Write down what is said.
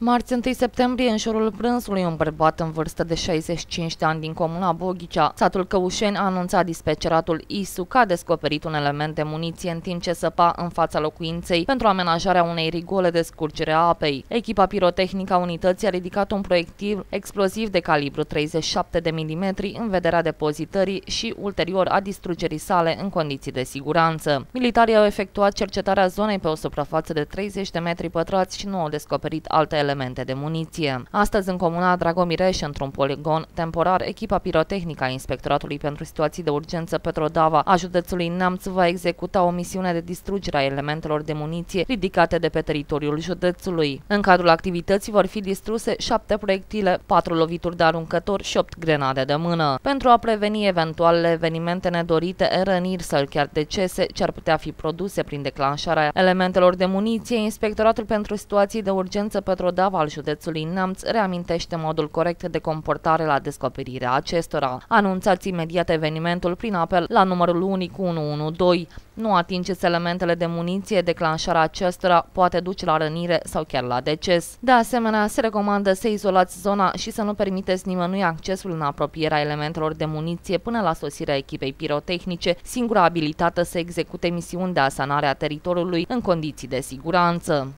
Marți 1 septembrie, în jurul prânzului, un bărbat în vârstă de 65 de ani din comuna Boghicea, satul Căușeni, a anunțat dispeceratul ISU că a descoperit un element de muniție în timp ce săpa în fața locuinței pentru amenajarea unei rigole de scurgere a apei. Echipa pirotehnică a unității a ridicat un proiectiv exploziv de calibru 37 de mm în vederea depozitării și ulterior a distrugerii sale în condiții de siguranță. Militarii au efectuat cercetarea zonei pe o suprafață de 30 de metri pătrați și nu au descoperit alte elemente elemente de muniție. Astăzi, în comuna Dragomireș, într-un poligon temporar, echipa pirotehnică a Inspectoratului pentru Situații de Urgență Petrodava a județului Neamț va executa o misiune de distrugere a elementelor de muniție ridicate de pe teritoriul județului. În cadrul activității vor fi distruse șapte proiectile, patru lovituri de aruncător și opt grenade de mână. Pentru a preveni eventualele evenimente nedorite, răniri sau chiar decese ce ar putea fi produse prin declanșarea elementelor de muniție, Inspectoratul pentru Situații de Urgență Petrodava Moldava al județului Neamț reamintește modul corect de comportare la descoperirea acestora. Anunțați imediat evenimentul prin apel la numărul unic 112. Nu atingeți elementele de muniție, declanșarea acestora poate duce la rănire sau chiar la deces. De asemenea, se recomandă să izolați zona și să nu permiteți nimănui accesul în apropierea elementelor de muniție până la sosirea echipei pirotehnice, singura abilitată să execute misiuni de asanare a teritoriului în condiții de siguranță.